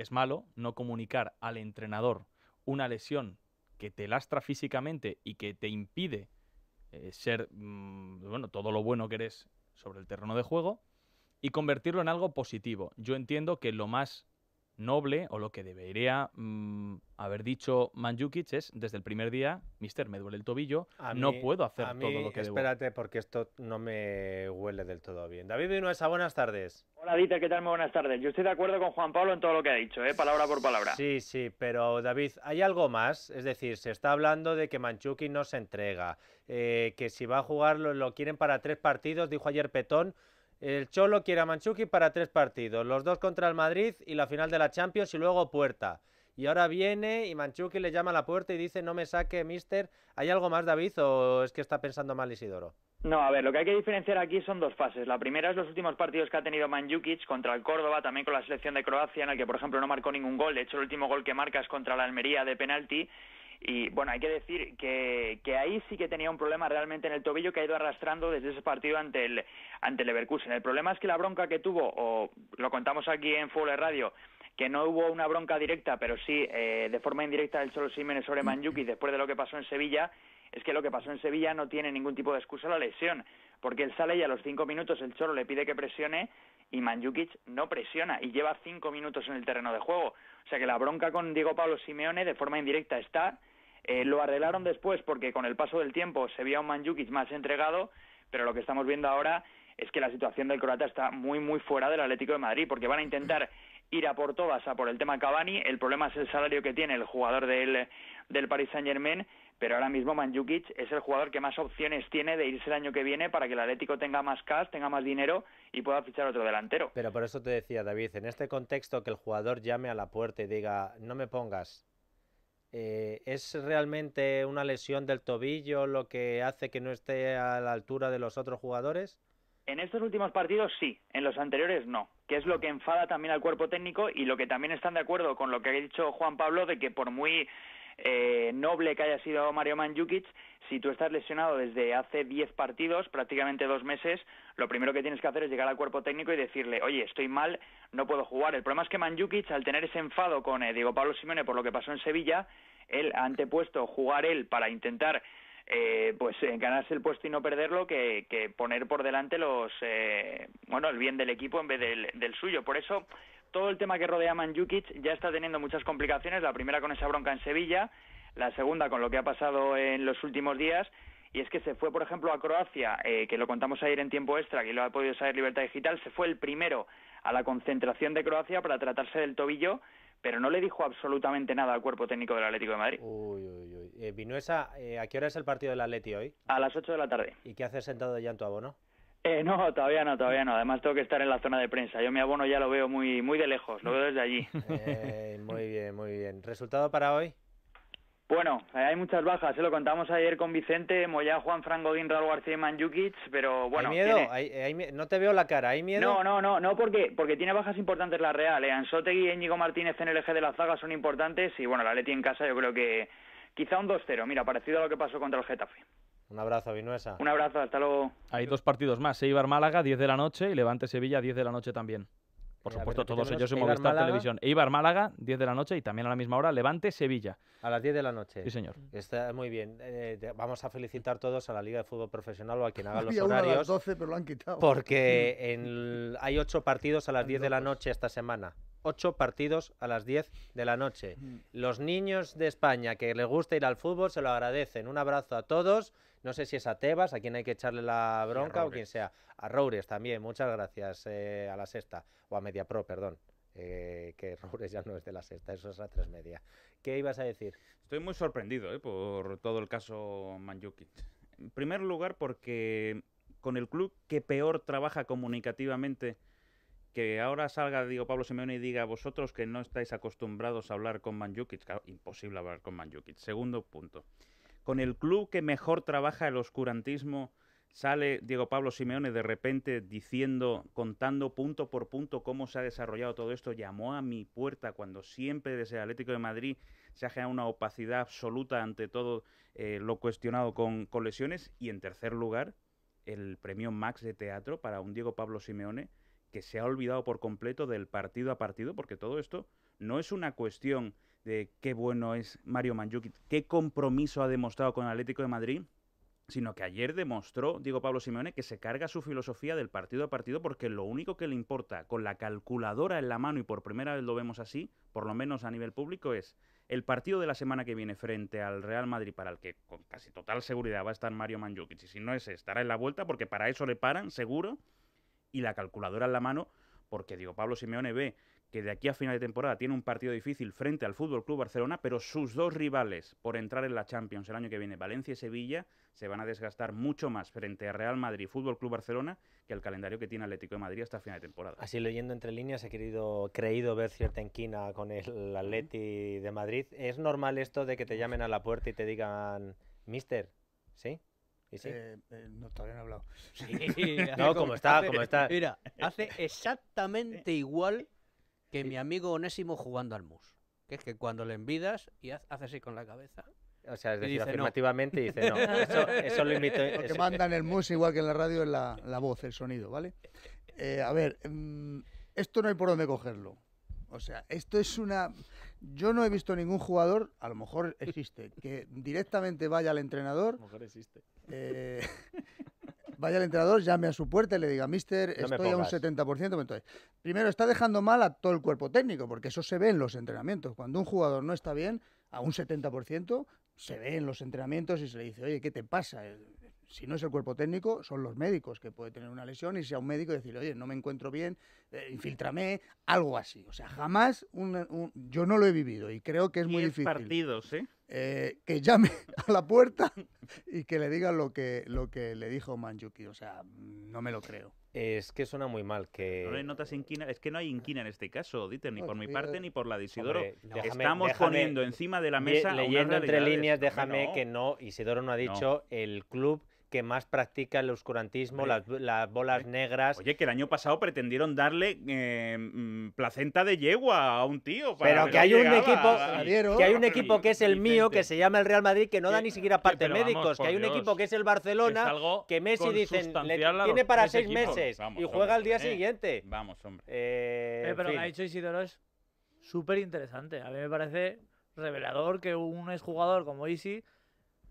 es malo no comunicar al entrenador una lesión que te lastra físicamente y que te impide eh, ser mm, bueno, todo lo bueno que eres sobre el terreno de juego y convertirlo en algo positivo. Yo entiendo que lo más noble o lo que debería mm, haber dicho Manjukic es desde el primer día, mister, me duele el tobillo, no puedo hacer todo lo que Espérate porque esto no me huele del todo bien. David Vinuesa, buenas tardes. Hola Dita, ¿qué tal? Muy buenas tardes. Yo estoy de acuerdo con Juan Pablo en todo lo que ha dicho, ¿eh? palabra por palabra. Sí, sí, pero David, hay algo más, es decir, se está hablando de que Manchuki no se entrega, eh, que si va a jugar lo quieren para tres partidos, dijo ayer Petón, el Cholo quiere a Manchuki para tres partidos, los dos contra el Madrid y la final de la Champions y luego Puerta. Y ahora viene y Manchuki le llama a la puerta y dice no me saque, mister. ¿Hay algo más, David, o es que está pensando mal Isidoro? No, a ver, lo que hay que diferenciar aquí son dos fases. La primera es los últimos partidos que ha tenido Manjukic contra el Córdoba, también con la selección de Croacia, en el que, por ejemplo, no marcó ningún gol. De hecho, el último gol que marca es contra la Almería de penalti. Y bueno, hay que decir que, que, ahí sí que tenía un problema realmente en el tobillo que ha ido arrastrando desde ese partido ante el, ante el Leverkusen. El problema es que la bronca que tuvo, o lo contamos aquí en Fútbol Radio, que no hubo una bronca directa, pero sí eh, de forma indirecta del Cholo Simeone sobre Manjuki después de lo que pasó en Sevilla, es que lo que pasó en Sevilla no tiene ningún tipo de excusa a la lesión, porque él sale y a los cinco minutos el Cholo le pide que presione y Manjukic no presiona y lleva cinco minutos en el terreno de juego. O sea que la bronca con Diego Pablo Simeone de forma indirecta está eh, lo arreglaron después porque con el paso del tiempo se veía un Manjukic más entregado, pero lo que estamos viendo ahora es que la situación del croata está muy, muy fuera del Atlético de Madrid, porque van a intentar ir a por todas, a por el tema Cavani. El problema es el salario que tiene el jugador del, del Paris Saint-Germain, pero ahora mismo Manjukic es el jugador que más opciones tiene de irse el año que viene para que el Atlético tenga más cash, tenga más dinero y pueda fichar otro delantero. Pero por eso te decía, David, en este contexto que el jugador llame a la puerta y diga, no me pongas, eh, ¿Es realmente una lesión del tobillo lo que hace que no esté a la altura de los otros jugadores? En estos últimos partidos sí, en los anteriores no, que es lo que enfada también al cuerpo técnico y lo que también están de acuerdo con lo que ha dicho Juan Pablo de que por muy eh, noble que haya sido Mario Mandzukic, si tú estás lesionado desde hace 10 partidos, prácticamente dos meses, lo primero que tienes que hacer es llegar al cuerpo técnico y decirle, oye, estoy mal, no puedo jugar. El problema es que Manjukic, al tener ese enfado con eh, Diego Pablo Simeone por lo que pasó en Sevilla, él ha antepuesto jugar él para intentar eh, pues eh, ganarse el puesto y no perderlo que, poner por delante los bueno el bien del equipo en vez del, del, suyo por eso todo el tema que rodea a Manjukic ya está teniendo muchas complicaciones la primera con esa bronca en Sevilla la segunda con lo que ha pasado en los últimos días y es que se fue, por ejemplo, a Croacia, eh, que lo contamos ayer en tiempo extra, que lo ha podido saber Libertad Digital, se fue el primero a la concentración de Croacia para tratarse del tobillo, pero no le dijo absolutamente nada al cuerpo técnico del Atlético de Madrid. Uy, uy, uy. Eh, Vinuesa, eh, ¿a qué hora es el partido del Atleti hoy? A las 8 de la tarde. ¿Y qué haces sentado ya en tu abono? Eh, no, todavía no, todavía no. Además tengo que estar en la zona de prensa. Yo mi abono ya lo veo muy, muy de lejos, lo veo desde allí. [laughs] muy bien, muy bien. ¿Resultado para hoy? Bueno, hay muchas bajas, Se ¿eh? lo contamos ayer con Vicente, Moyá, Juan, Franco, Raúl García y Manjukic, pero bueno... ¿Hay miedo? no te veo la cara, ¿hay miedo? No, no, no, no porque, porque tiene bajas importantes la Real, ¿eh? Ansotegui y Íñigo Martínez en el eje de la zaga son importantes y bueno, la Leti en casa yo creo que quizá un 2-0, mira, parecido a lo que pasó contra el Getafe. Un abrazo, Vinuesa. Un abrazo, hasta luego. Hay dos partidos más, Eibar Málaga, 10 de la noche y Levante Sevilla, 10 de la noche también. Por eh, supuesto, todos ellos en Movistar Televisión. Eibar Málaga, 10 de la noche y también a la misma hora Levante Sevilla. A las 10 de la noche. Sí, señor. Está muy bien. Eh, vamos a felicitar todos a la Liga de Fútbol Profesional o a quien haga los horarios. A las 12, pero lo han quitado. Porque [laughs] hay ocho partidos a las 10 de la noche esta semana. Ocho partidos a las 10 de la noche. Los niños de España que les gusta ir al fútbol se lo agradecen. Un abrazo a todos no sé si es a Tebas, a quien hay que echarle la bronca o quien sea. A Roures también, muchas gracias eh, a la sexta, o a Media Pro, perdón. Eh, que [laughs] Roures ya no es de la sexta, eso es a tres media. ¿Qué ibas a decir? Estoy muy sorprendido eh, por todo el caso Manjukic. En primer lugar, porque con el club que peor trabaja comunicativamente, que ahora salga digo Pablo Simeone y diga a vosotros que no estáis acostumbrados a hablar con Manjukic, imposible hablar con Manjukic. Segundo punto con el club que mejor trabaja el oscurantismo, sale Diego Pablo Simeone de repente diciendo, contando punto por punto cómo se ha desarrollado todo esto, llamó a mi puerta cuando siempre desde el Atlético de Madrid se ha generado una opacidad absoluta ante todo eh, lo cuestionado con, con lesiones. Y en tercer lugar, el premio Max de teatro para un Diego Pablo Simeone que se ha olvidado por completo del partido a partido, porque todo esto no es una cuestión de qué bueno es Mario Mandzukic, qué compromiso ha demostrado con Atlético de Madrid, sino que ayer demostró, Diego Pablo Simeone, que se carga su filosofía del partido a partido porque lo único que le importa, con la calculadora en la mano y por primera vez lo vemos así, por lo menos a nivel público, es el partido de la semana que viene frente al Real Madrid, para el que con casi total seguridad va a estar Mario Mandzukic, y si no es estará en la vuelta porque para eso le paran, seguro, y la calculadora en la mano, porque Diego Pablo Simeone ve que de aquí a final de temporada tiene un partido difícil frente al Fútbol Club Barcelona, pero sus dos rivales por entrar en la Champions el año que viene, Valencia y Sevilla, se van a desgastar mucho más frente a Real Madrid y Fútbol Club Barcelona que el calendario que tiene Atlético de Madrid hasta final de temporada. Así leyendo entre líneas, he querido, creído ver cierta enquina con el Atleti de Madrid. ¿Es normal esto de que te llamen a la puerta y te digan, Mister, ¿sí? ¿Y sí? Eh, eh, no, todavía no hablado. [laughs] no, como, está, está. Mira, hace exactamente igual que mi amigo Onésimo jugando al mus. Que es que cuando le envidas y hace así con la cabeza. O sea, es decir, afirmativamente dice no. Eso, lo invito. Lo que mandan el mus, igual que en la radio, es la, voz, el sonido, ¿vale? Eh, a ver, mm, esto no hay por dónde cogerlo. O sea, esto es una. Yo no he visto ningún jugador, a lo mejor existe, que directamente vaya al entrenador. A lo mejor existe. Eh, vaya el entrenador, llame a su puerta y le diga, mister, estoy a un 70%. Entonces, primero, está dejando mal a todo el cuerpo técnico, porque eso se ve en los entrenamientos. Cuando un jugador no está bien, a un 70%, se ve en los entrenamientos y se le dice, oye, ¿qué te pasa? Eh, si no es el cuerpo técnico, son los médicos que puede tener una lesión y sea un médico y decirle, oye, no me encuentro bien, eh, infiltrame, algo así. O sea, jamás yo no lo he vivido y creo que es muy difícil. partidos, ¿eh? Eh, que llame [laughs] a la puerta y que le diga lo que, lo que le dijo Manjuki. O sea, no me lo creo. Es que suena muy mal que... No notas inquina, es que no hay inquina en este caso, Dieter, ni por mi parte eh, ni por la de Isidoro. Estamos poniendo encima de la mesa... leyendo entre líneas, déjame que no, Isidoro no ha dicho el club que más practica el oscurantismo, las, bolas negras. Oye, que el año pasado pretendieron darle eh, mm, placenta de yegua a un tío. pero que, hay un equipo, que hay un equipo que es el mío, que se llama el Real Madrid, que no da ni siquiera parte médicos, que hay un equipo que es el Barcelona, que Messi dice, tiene para seis meses y juega al día eh, siguiente. Vamos, hombre. Eh, pero lo ha dicho Isidoro es súper interesante. A mí me parece revelador que un exjugador como Isidoro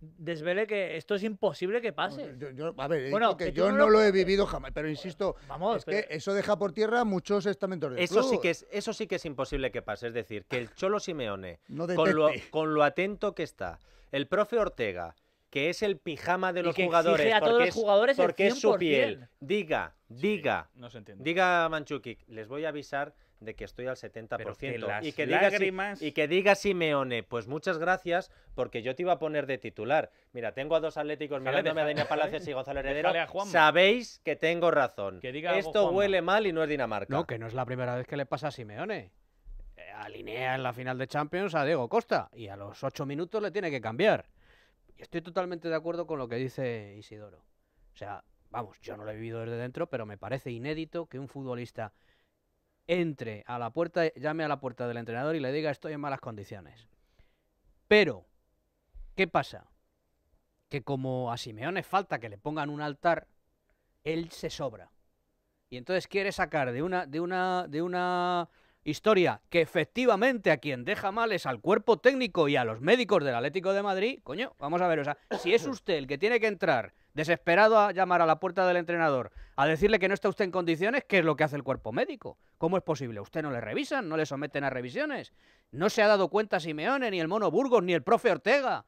desvele que esto es imposible que pase. Yo, a ver, bueno, que, yo no, lo... he vivido jamás, pero insisto, Vamos, eso deja por tierra muchos estamentos de eso Sí que es, eso sí que es imposible que pase, es decir, que el Cholo Simeone, [laughs] con, lo, con lo atento que está, el profe Ortega, que es el pijama de los jugadores, todos los jugadores porque es, su piel, diga, diga, diga Manchuki, les voy a avisar de que estoy al 70%. y, que diga, y que diga Simeone, pues muchas gracias, porque yo te iba a poner de titular. Mira, tengo a dos atléticos mirándome a Daniel Palacios y Gonzalo Heredero. Sabéis que tengo razón. Esto huele mal y no es Dinamarca. No, que no es la primera vez que le pasa a Simeone eh, alinea en la final de Champions a Diego Costa y a los ocho minutos le tiene que cambiar. Y estoy totalmente de acuerdo con lo que dice Isidoro. O sea, vamos, yo no lo he vivido desde dentro, pero me parece inédito que un futbolista entre a la puerta, llame a la puerta del entrenador y le diga estoy en malas condiciones. Pero, ¿qué pasa? Que como a Simeone falta que le pongan un altar, él se sobra. Y entonces quiere sacar de una, de una, de una historia que efectivamente a quien deja mal es al cuerpo técnico y a los médicos del Atlético de Madrid. Coño, vamos a ver, o sea, si es [coughs] usted el que tiene que entrar desesperado a llamar a la puerta del entrenador, a decirle que no está usted en condiciones, que es lo que hace el cuerpo médico. ¿Cómo es posible? Usted no le revisan, no le someten a revisiones. No se ha dado cuenta Simeone, ni el Mono Burgos, ni el profe Ortega,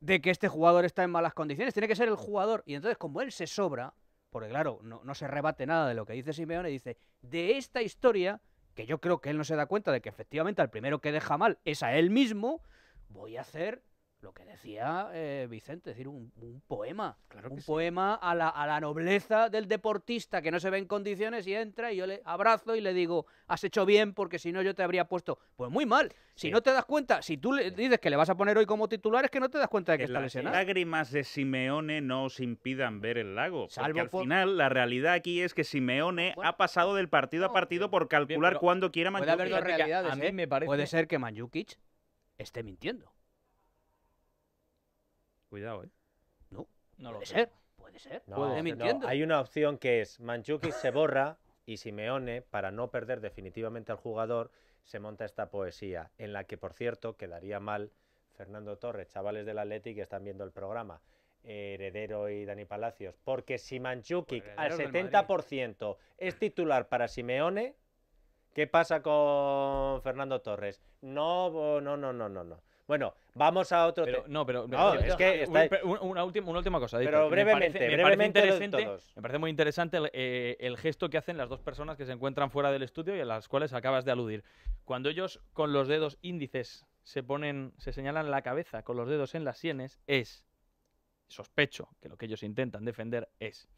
de que este jugador está en malas condiciones. Tiene que ser el jugador. Y entonces, como él se sobra, porque claro, no, se rebate nada de lo que dice Simeone, dice, de esta historia, que yo creo que él no se da cuenta de que efectivamente al primero que deja mal es a él mismo, voy a hacer lo que decía eh, Vicente, es decir, un, poema. un poema a la, a la, nobleza del deportista que no se ve en condiciones y entra y yo le abrazo y le digo, has hecho bien porque si no yo te habría puesto, pues muy mal. Si no te das cuenta, si tú le dices que le vas a poner hoy como titular es que no te das cuenta de que, que las lágrimas de Simeone no os impidan ver el lago. porque al final la realidad aquí es que Simeone ha pasado del partido a partido por calcular cuándo quiera Manjukic. Puede haber dos realidades, a mí ¿eh? me parece... Puede ser que Manjukic esté mintiendo. Cuidado, ¿eh? No. No lo puede Puede ser. puede hay una opción que es Manchukic se borra y Simeone, para no perder definitivamente al jugador, se monta esta poesía, en la que, por cierto, quedaría mal Fernando Torres, chavales del Atleti que están viendo el programa. Heredero y Dani Palacios, porque si Manchukic al 70% es titular para Simeone, ¿qué pasa con Fernando Torres? No, no, no, no, no, no. Bueno, vamos a otro tema. No, pero es que una, última, cosa. Pero brevemente, me parece, muy interesante el, eh, el, gesto que hacen las dos personas que se encuentran fuera del estudio y a las cuales acabas de aludir. Cuando ellos con los dedos índices se ponen, se señalan la cabeza con los dedos en las sienes, es sospecho que lo que ellos intentan defender es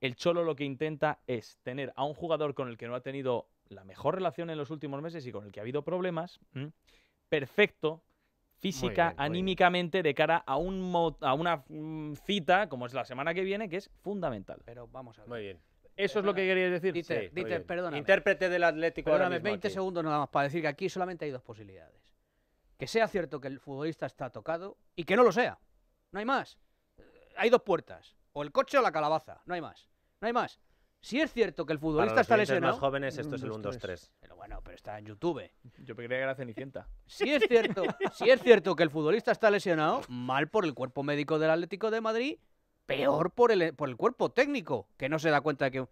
el Cholo lo que intenta es tener a un jugador con el que no ha tenido la mejor relación en los últimos meses y con el que ha habido problemas, perfecto física, anímicamente, de cara a, un a una mm, cita como es la semana que viene, que es fundamental. Pero vamos a ver. Muy bien. Eh, Eso es lo que quería decir. Intérprete del Atlético perdóname, ahora 20 segundos nada más para decir que aquí solamente hay dos posibilidades. Que sea cierto que el futbolista está tocado y que no lo sea. No hay más. Eh, hay dos puertas. O el coche o la calabaza. No hay más. No hay más. Si es cierto que el futbolista los está lesionado. más jóvenes, esto es el 1-2-3. Pero bueno, pero está en YouTube. Yo creía que era Cenicienta. Si [laughs] es cierto, si es cierto que el futbolista está lesionado, mal por el cuerpo médico del Atlético de Madrid, peor por el, por el cuerpo técnico, que no se da cuenta de que.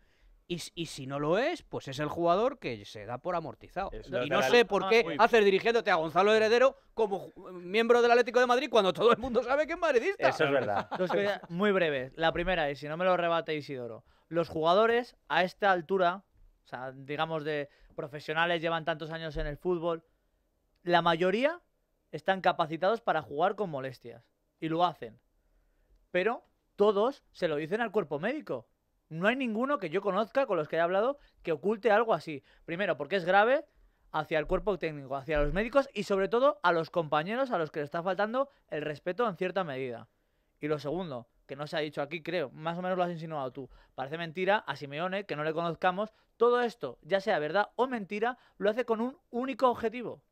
Y, si no lo es, pues es el jugador que se da por amortizado. y no sé por ah, qué hacer dirigiéndote a Gonzalo Heredero como miembro del Atlético de Madrid cuando todo el mundo sabe que es madridista. Eso es verdad. muy breve. La primera y si no me lo rebate Isidoro, los jugadores a esta altura, o sea, digamos de profesionales, llevan tantos años en el fútbol, la mayoría están capacitados para jugar con molestias y lo hacen. Pero todos se lo dicen al cuerpo médico. No hay ninguno que yo conozca con los que he hablado que oculte algo así. Primero, porque es grave hacia el cuerpo técnico, hacia los médicos y sobre todo a los compañeros a los que le está faltando el respeto en cierta medida. Y lo segundo, que no se ha dicho aquí, creo, más o menos lo has insinuado tú. Parece mentira a Simeone, que no le conozcamos, todo esto, ya sea verdad o mentira, lo hace con un único objetivo,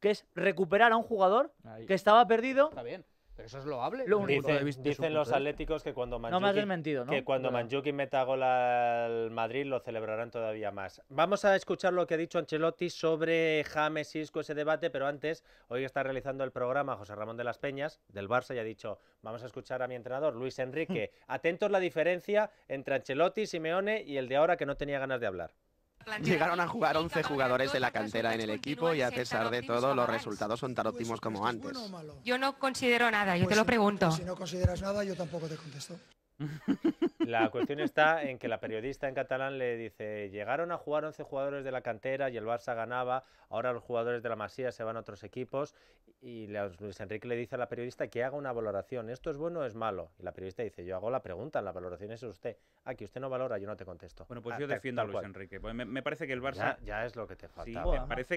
que es recuperar a un jugador que estaba perdido Está bien. Pero eso es loable. Lo único dicen los atléticos que cuando Manjuki, que cuando meta gol al Madrid lo celebrarán todavía más. Vamos a escuchar lo que ha dicho Ancelotti sobre James Isco ese debate, pero antes hoy está realizando el programa José Ramón de las Peñas del Barça y ha dicho vamos a escuchar a mi entrenador Luis Enrique. [laughs] Atentos la diferencia entre Ancelotti, Simeone y el de ahora que no tenía ganas de hablar. Llegaron a jugar 11 jugadores de la cantera en el equipo y a pesar de todo los resultados son tan pues, óptimos pues, como pues antes. Yo no considero nada, yo te lo pregunto. Si no consideras nada, yo tampoco te contesto. La cuestión está en que la periodista en catalán le dice, llegaron a jugar 11 jugadores de la cantera y el Barça ganaba, ahora los jugadores de la Masía se van a otros equipos y Luis Enrique le dice a la periodista que haga una valoración, ¿esto es bueno o es malo? Y la periodista dice, yo hago la pregunta, la valoración es usted, aquí usted no valora, yo no te contesto. Bueno, pues ah, yo defiendo a Luis Enrique, pues me, parece que el Barça... Ya, es lo que te falta.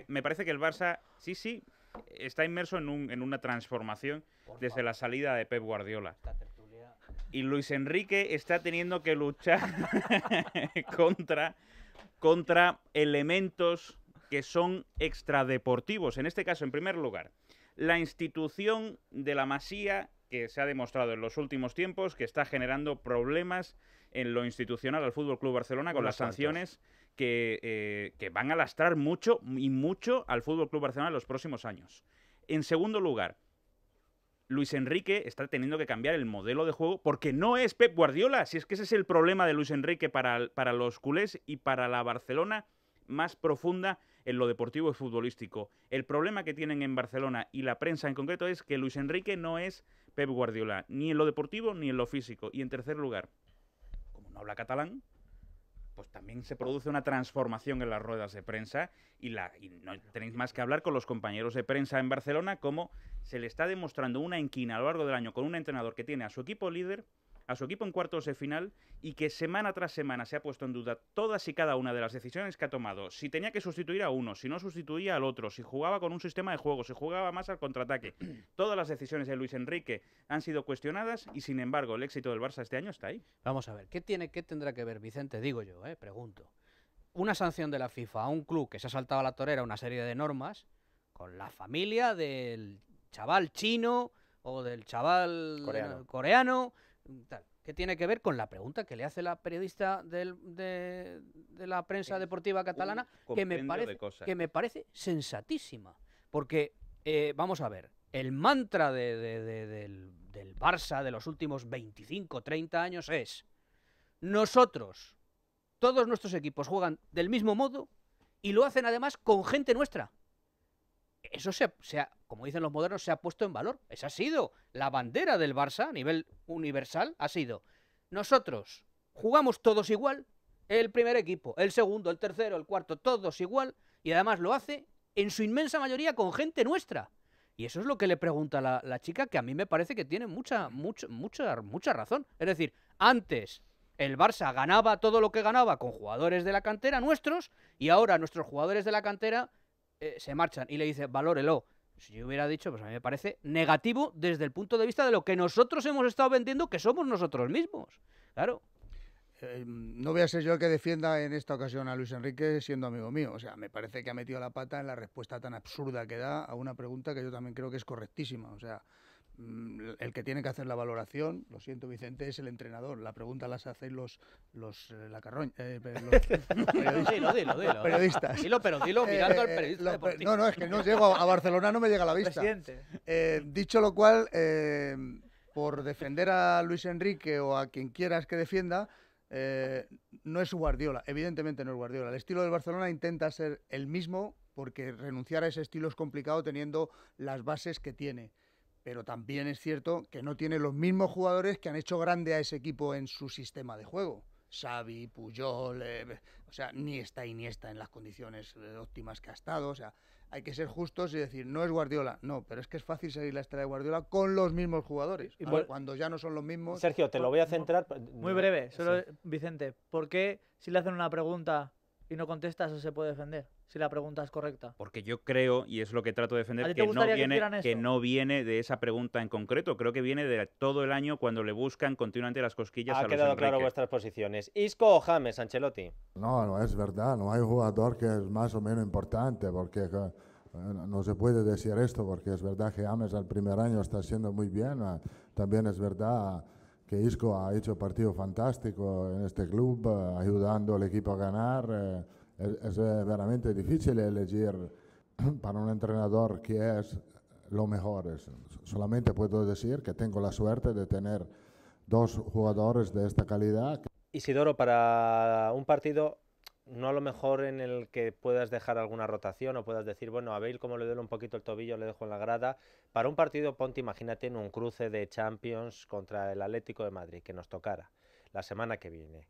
me, parece, que el Barça, sí, sí, está inmerso en, en una transformación desde la salida de Pep Guardiola. Y Luis Enrique está teniendo que luchar [laughs] contra, elementos que son extradeportivos. En este caso, en primer lugar, la institución de la Masía que se ha demostrado en los últimos tiempos que está generando problemas en lo institucional al Fútbol Club Barcelona con las sanciones que, eh, que, van a lastrar mucho y mucho al Fútbol Club Barcelona en los próximos años. En segundo lugar, Luis Enrique está teniendo que cambiar el modelo de juego porque no es Pep Guardiola. Si es que ese es el problema de Luis Enrique para, para los culés y para la Barcelona más profunda en lo deportivo y futbolístico. El problema que tienen en Barcelona y la prensa en concreto es que Luis Enrique no es Pep Guardiola, ni en lo deportivo ni en lo físico. Y en tercer lugar, como no habla catalán, pues también se produce una transformación en las ruedas de prensa y, no tenéis más que hablar con los compañeros de prensa en Barcelona cómo se le está demostrando una inquina a lo largo del año con un entrenador que tiene a su equipo líder, a su equipo en cuartos de final y que semana tras semana se ha puesto en duda todas y cada una de las decisiones que ha tomado. Si tenía que sustituir a uno, si no sustituía al otro, si jugaba con un sistema de juego, si jugaba más al contraataque. [clears throat] Todas las decisiones de Luis Enrique han sido cuestionadas y sin embargo el éxito del Barça este año está ahí. Vamos a ver, ¿qué tiene qué tendrá que ver Vicente? Digo yo, eh, pregunto. Una sanción de la FIFA a un club que se ha saltado a la torera una serie de normas con la familia del chaval chino o del chaval coreano. Mm, que tiene que ver con la pregunta que le hace la periodista de, la prensa deportiva catalana, que me, parece, que me parece sensatísima. Porque, eh, vamos a ver, el mantra del Barça de los últimos 25, 30 años es, nosotros, todos nuestros equipos juegan del mismo modo y lo hacen además con gente nuestra eso se, ha, como dicen los modernos, se ha puesto en valor. Esa ha sido la bandera del Barça a nivel universal, ha sido nosotros jugamos todos igual, el primer equipo, el segundo, el tercero, el cuarto, todos igual, y además lo hace en su inmensa mayoría con gente nuestra. Y eso es lo que le pregunta la, la chica, que a mí me parece que tiene mucha, mucha, mucha razón. Es decir, antes el Barça ganaba todo lo que ganaba con jugadores de la cantera nuestros, y ahora nuestros jugadores de la cantera eh, se marchan y le dice, valórelo. Si yo hubiera dicho, pues a mí me parece negativo desde el punto de vista de lo que nosotros hemos estado vendiendo, que somos nosotros mismos. Claro. Eh, no voy a ser yo el que defienda en esta ocasión a Luis Enrique siendo amigo mío. O sea, me parece que ha metido la pata en la respuesta tan absurda que da a una pregunta que yo también creo que es correctísima. O sea, Mm, el que tiene que hacer la valoración, lo siento Vicente, es el entrenador. La pregunta las hacéis los los, eh, la carroña, eh, los [laughs] periodistas. Dilo, periodistas. pero dilo eh, mirando al periodista. no, no, es que no llego a Barcelona, no me llega la vista. dicho lo cual, por defender a Luis Enrique o a quien quieras que defienda, no es Guardiola, evidentemente no es Guardiola. El estilo de Barcelona intenta ser el mismo porque renunciar a ese estilo es complicado teniendo las bases que tiene pero también es cierto que no tiene los mismos jugadores que han hecho grande a ese equipo en su sistema de juego. Xavi, Puyol, eh, o sea, ni está y ni está en las condiciones eh, óptimas que ha estado, o sea, hay que ser justos y decir, no es Guardiola, no, pero es que es fácil seguir la estrella de Guardiola con los mismos jugadores, y cuando ya no son los mismos. Sergio, te lo pues voy a centrar. Pues, Muy breve, solo Vicente, ¿por qué si le hacen una pregunta y no contestas o se puede defender? si la pregunta es correcta. Porque yo creo, y es lo que trato de defender, que no, viene, de esa pregunta en concreto. Creo que viene de todo el año cuando le buscan continuamente las cosquillas ha a Ha quedado claro vuestras posiciones. ¿Isco o James, Ancelotti? No, no es verdad. No hay jugador que es más o menos importante porque... Eh, no se puede decir esto porque es verdad que James al primer año está haciendo muy bien. Eh, también es verdad que Isco ha hecho partido fantástico en este club, eh, ayudando al equipo a ganar es, eh, verdaderamente difícil elegir [clears throat] para un entrenador que es lo mejor. solamente puedo decir que tengo la suerte de tener dos jugadores de esta calidad. Isidoro, para un partido no a lo mejor en el que puedas dejar alguna rotación o puedas decir, bueno, a Bale como le duele un poquito el tobillo, le dejo en la grada. Para un partido, ponte, imagínate en un cruce de Champions contra el Atlético de Madrid, que nos tocara la semana que viene.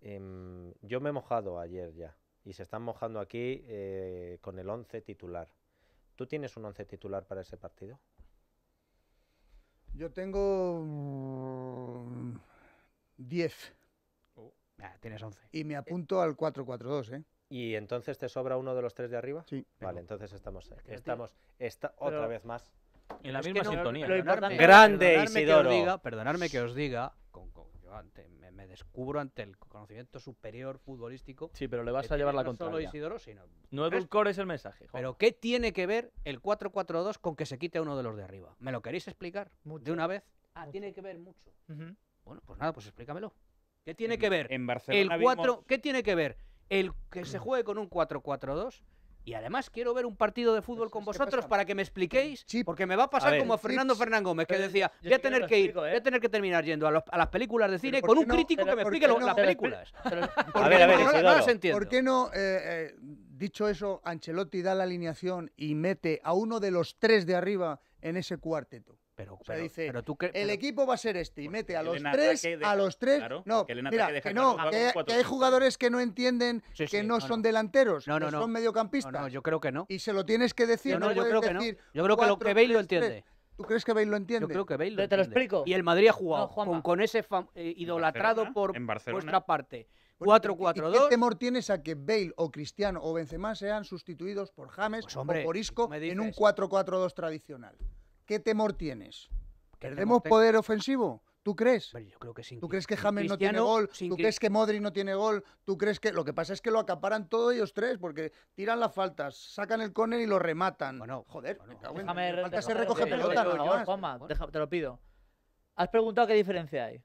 Em, yo me he mojado ayer ya y se están mojando aquí eh, con el 11 titular. ¿Tú tienes un 11 titular para ese partido? Yo tengo 10. Mm, ah, tienes 11. Y me apunto al 4-4-2, ¿eh? ¿Y entonces te sobra uno de los tres de arriba? Sí. Vale, entonces estamos, estamos esta, otra vez más en la misma sintonía. Grande Isidoro. Que perdonadme que os diga me, descubro ante el conocimiento superior futbolístico. Sí, pero le vas a llevar la no contraria. Solo Isidoro, sino no es el mensaje. Pero ¿qué tiene que ver el 4-4-2 con que se quite uno de los de arriba? ¿Me lo queréis explicar de una vez? Ah, tiene que ver mucho. Bueno, pues nada, pues explícamelo. ¿Qué tiene que ver? En Barcelona el ¿Qué tiene que ver el que se juegue con un 4-4-2 y además quiero ver un partido de fútbol pues con vosotros para que me expliquéis, porque me va a pasar como Fernando Fernán Gómez, que eh, decía, voy a tener que ir, voy a ¿eh? tener que terminar yendo a, las películas de cine con un crítico que me explique las películas. a ver, a ver, no, las entiendo. ¿Por qué no, eh, dicho eso, Ancelotti da la alineación y mete a uno de los tres de arriba en ese cuarteto? Pero, pero, dice, tú el equipo va a ser este y mete a los tres, a los tres. no, que, mira, que, no, que, hay jugadores que no entienden que no, son delanteros, Que son mediocampistas. No, yo creo que no. Y se lo tienes que decir. No, yo creo decir, que Yo creo lo que Bale lo entiende. ¿Tú crees que Bale lo entiende? Yo creo que Bale lo Te lo explico. Y el Madrid ha jugado con, ese eh, idolatrado por vuestra parte. 4-4-2. ¿Qué temor tienes a que Bale o Cristiano o Benzema sean sustituidos por James pues o por Isco en un 4-4-2 tradicional? ¿qué temor tienes? ¿Tenemos poder ofensivo? ¿Tú crees? yo creo que sin ¿Tú crees que James no tiene gol? ¿Tú crees que Modri no tiene gol? ¿Tú crees que...? Lo que pasa es que lo acaparan todos ellos tres, porque tiran las faltas, sacan el córner y lo rematan. Bueno, joder, bueno, falta se recoge pelota, no, te lo pido. Has preguntado qué diferencia hay.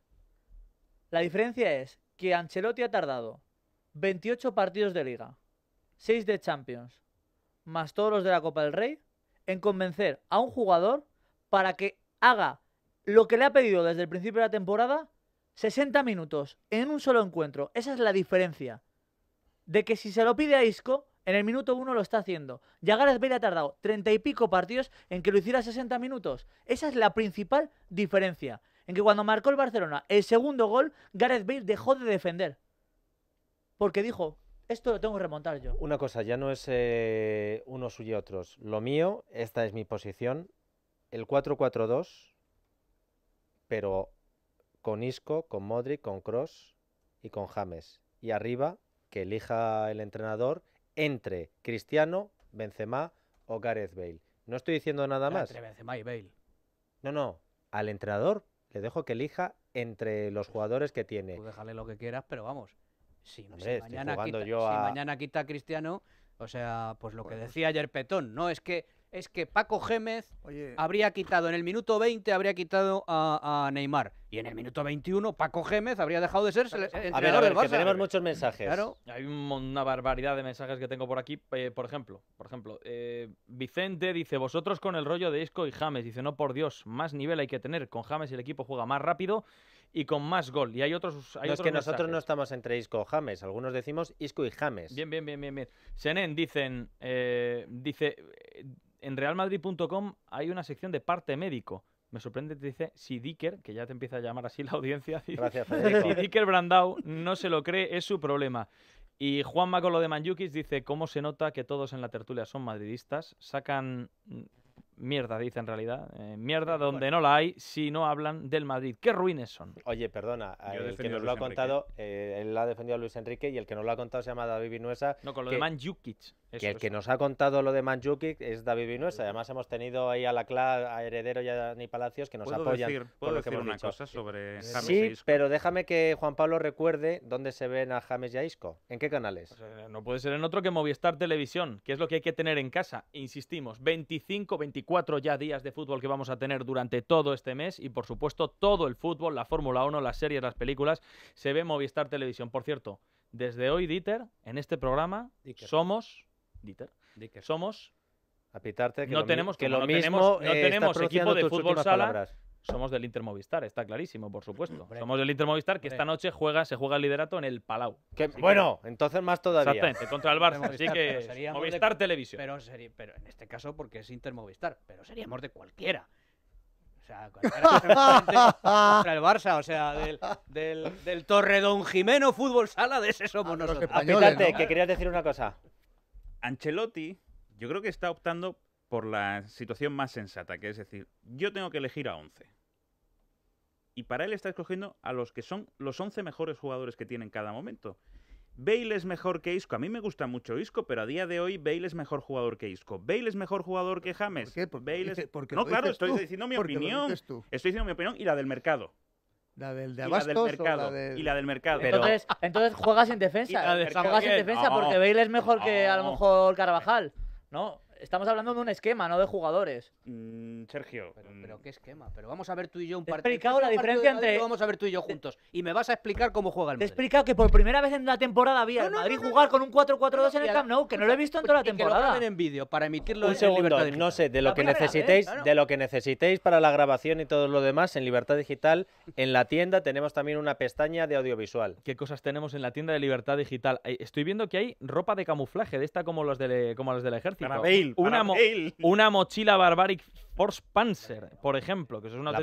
La diferencia es que Ancelotti ha tardado 28 partidos de Liga, 6 de Champions, más todos los de la Copa del Rey, en convencer a un jugador para que haga lo que le ha pedido desde el principio de la temporada, 60 minutos en un solo encuentro. Esa es la diferencia. De que si se lo pide a Isco, en el minuto uno lo está haciendo. Ya Gareth Bale ha tardado treinta y pico partidos en que lo hiciera 60 minutos. Esa es la principal diferencia. En que cuando marcó el Barcelona el segundo gol, Gareth Bale dejó de defender. Porque dijo, esto lo tengo que remontar yo. Una cosa, ya no es eh, uno suyo y otros. Lo mío, esta es mi posición, el 4-4-2, pero con Isco, con Modric, con Cross y con James. Y arriba, que elija el entrenador entre Cristiano, Benzema o Gareth Bale. No estoy diciendo nada más. Entre Benzema y Bale. No, no. Al entrenador le dejo que elija entre los jugadores que tiene. Tú déjale lo que quieras, pero vamos si, mañana quita, a... Cristiano, o sea, pues lo que decía ayer Petón, ¿no? Es que es que Paco Gémez habría quitado en el minuto 20 habría quitado a, Neymar y en el minuto 21 Paco Gémez habría dejado de ser eh, eh, entrenador a ver, a ver, Que tenemos muchos mensajes. Hay una barbaridad de mensajes que tengo por aquí, eh, por ejemplo, por ejemplo, Vicente dice, "Vosotros con el rollo de Isco y James", dice, "No por Dios, más nivel hay que tener, con James el equipo juega más rápido." y con más gol. Y hay otros. Hay es que nosotros no estamos entre Isco o James, algunos decimos Isco y James. Bien, bien, bien, bien. bien. Senen dicen, eh, dice, eh, en realmadrid.com hay una sección de parte médico. Me sorprende, te dice, si Dicker, que ya te empieza a llamar así la audiencia, Gracias, [laughs] si Dicker Brandau no se lo cree, es su problema. Y Juan Magolo de Manyukis dice, ¿cómo se nota que todos en la tertulia son madridistas? Sacan mierda, dice en realidad. Eh, mierda donde no la hay si no hablan del Madrid. ¡Qué ruines son! Oye, perdona, el que nos lo ha contado, eh, él la ha defendido a Luis Enrique y el que nos lo ha contado se llama David Vinuesa. No, con lo que... de Manjukic que el que nos ha contado lo de Manjuki es David Vinuesa. Además, hemos tenido ahí a la CLA, a Heredero y a Dani Palacios que nos apoyan. lo que una cosa sobre Sí, pero déjame que Juan Pablo recuerde dónde se ven a James y a Isco. ¿En qué canales? Pues, eh, no puede ser en otro que Movistar Televisión, que es lo que hay que tener en casa. Insistimos, 25, 24 ya días de fútbol que vamos a tener durante todo este mes y, por supuesto, todo el fútbol, la Fórmula 1, las series, las películas, se ve en Movistar Televisión. Por cierto, desde hoy, Dieter, en este programa, somos que somos... no tenemos, que lo mismo no eh, tenemos equipo de fútbol sala. Somos del Inter Movistar, está clarísimo, por supuesto. Somos del Inter Movistar que esta noche juega, se juega el liderato en el Palau. bueno, entonces más todavía. Exactamente, contra el Barça. así que Movistar Televisión. Pero, en este caso, porque es Inter Movistar, pero seríamos de cualquiera. O sea, [laughs] contra el Barça, o sea, del, del, Jimeno Fútbol Sala, de ese somos ah, nosotros. Apitarte, que querías decir una cosa. Ancelotti, yo creo que está optando por la situación más sensata, que es decir, yo tengo que elegir a 11. Y para él está escogiendo a los que son los 11 mejores jugadores que tiene en cada momento. Bale es mejor que Isco. A mí me gusta mucho Isco, pero a día de hoy Bale es mejor jugador que Isco. Bale es mejor jugador que James. qué? Porque, no, claro, estoy diciendo mi opinión. Estoy diciendo mi opinión y la del mercado. La del Abastos, del mercado. Y la del mercado. Eh, entonces, juegas en defensa. Juegas en defensa porque Bale es mejor que a lo mejor Carvajal, ¿no? estamos hablando de un esquema, no de jugadores. Mm, Sergio. Mm. Pero, qué esquema. Pero vamos a ver tú y yo un partido. Te he explicado la diferencia entre. Vamos a ver tú y yo juntos. Y me vas a explicar cómo juega el Madrid. Te he explicado que por primera vez en la temporada había Madrid jugar con un 4-4-2 en el Camp Nou, que no lo he pues visto en toda la temporada. Que lo en vídeo para emitirlo en No sé, de lo que necesitéis, de lo que necesitéis para la grabación y todo lo demás en Libertad Digital, en la tienda tenemos también una pestaña de audiovisual. ¿Qué cosas tenemos en la tienda de Libertad Digital? Estoy viendo que hay ropa de camuflaje de esta como los de como los del ejército una, mochila Barbaric Force Panzer, por ejemplo, que es una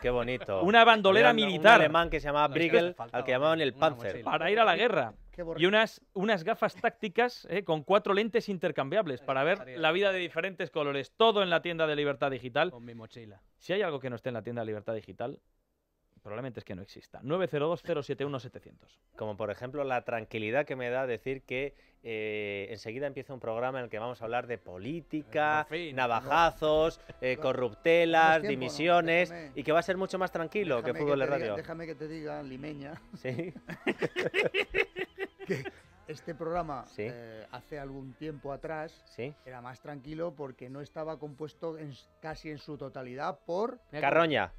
qué bonito. Una bandolera militar. Un alemán que se llamaba Briegel, al que llamaban el Panzer. Para ir a la guerra. Y unas, unas gafas tácticas eh, con cuatro lentes intercambiables para ver la vida de diferentes colores. Todo en la tienda de Libertad Digital. Con mi mochila. Si hay algo que no esté en la tienda de Libertad Digital, probablemente es que no exista. 902071700. Como por ejemplo la tranquilidad que me da decir que eh, enseguida empieza un programa en el que vamos a hablar de política, eh, navajazos, eh, corruptelas, dimisiones y que va a ser mucho más tranquilo que Fútbol de Radio. déjame que te diga, limeña. Sí. [laughs] que este programa hace algún tiempo atrás era más tranquilo porque no estaba compuesto en, casi en su totalidad por... Carroña.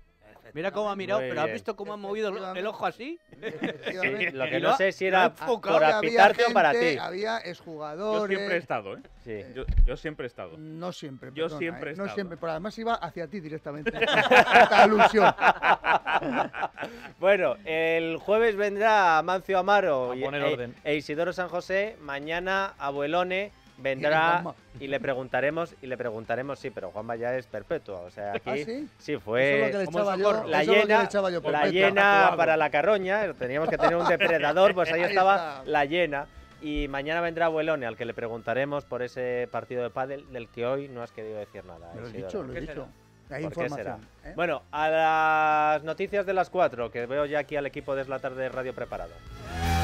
Mira cómo ha mirado, pero ¿has visto cómo ha movido el ojo así? [laughs] lo que no sé si era por para o para ti. Yo siempre he estado, ¿eh? Sí. Yo, siempre he estado. No siempre, Yo siempre he ¿eh? No siempre, pero además iba hacia ti directamente. [laughs] alusión. [laughs] Bueno, el jueves vendrá Mancio Amaro e, e Isidoro San José, mañana Abuelone vendrá [laughs] y le preguntaremos y le preguntaremos sí pero Juanma ya es perpetua o sea ah, aquí ¿Ah, sí? sí? fue la llena para la carroña teníamos que tener un [laughs] depredador pues ahí, estaba la llena y mañana vendrá Buelone, al que le preguntaremos por ese partido de pádel del que hoy no has querido decir nada. Lo he dicho, lo he dicho. Hay información. ¿eh? Bueno, a las noticias de las cuatro, que veo ya aquí al equipo de la tarde radio preparado.